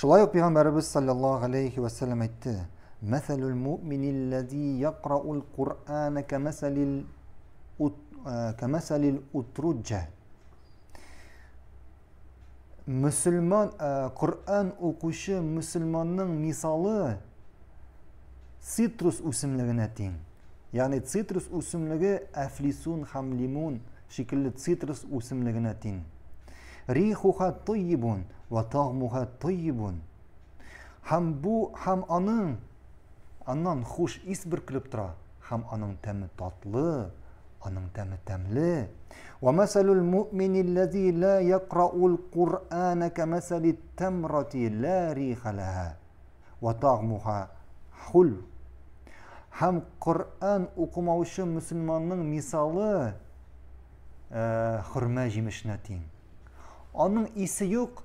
Шулай пайғамбарымыз Пәйгамбәрбез саллаллаһу алейхи уассалам айтты. "Мәсәлул му'минил ләзи якраул камасалил утруджа." Мұсылман Құр'ан оқушы мұсылманның мисалы цитрус өсімлігіне тең. Яғни цитрус өсімлігі әфлисун һәм лимон цитрус өсімлігіне тең. Рихуха тыйбун, ва тағмуха тыйбун. бу хам анын, аннан хуш исбір клюб тора хам анын тәме татлы, анын тәме тамли. Ва масалул л-мумини, л-лази ла якрау л-Кур'ана, ка масали т-тамрати ла риха ва тағмуха хул. Хам Кур'ан укумаушы мусульманның мисалы, э, хурмажи мишна тин. Анын иси юк,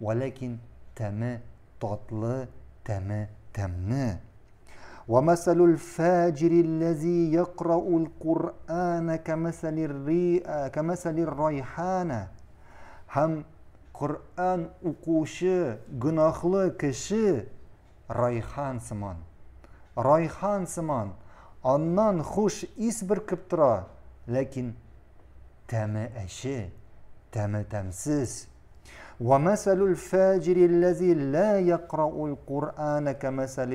валакин тәме татлы, тәме тәмне. Ва масалул фаджирил лази йакраул Куръана ка масалир риа, ка масалир райхана. Хам Куръан укушы гынахлы кеше райхан сыман. Райхан сыман аннан хуш ис бер кептра, лакин тәме әше تام التمسيس ومثل الفاجر الذي لا يقرأ القرآن كمثل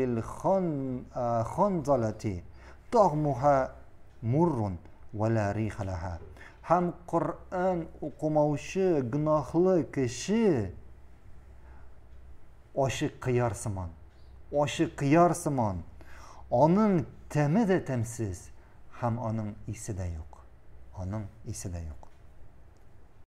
الخنزلة طعمها مر ولا ريخ لها هم قرآن وقموش جناخل كشي أشي قيار سمان أشي قيار سمان أنن تمد تمسيس هم أنن إسدا يوك أنن إسدا يوك